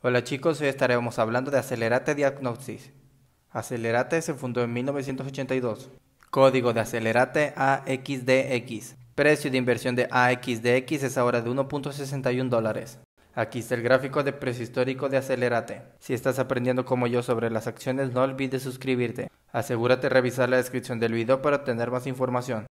Hola chicos, hoy estaremos hablando de Acelerate Diagnosis. Acelerate se fundó en 1982. Código de Acelerate AXDX. Precio de inversión de AXDX es ahora de 1.61 dólares. Aquí está el gráfico de precio histórico de Acelerate. Si estás aprendiendo como yo sobre las acciones, no olvides suscribirte. Asegúrate de revisar la descripción del video para obtener más información.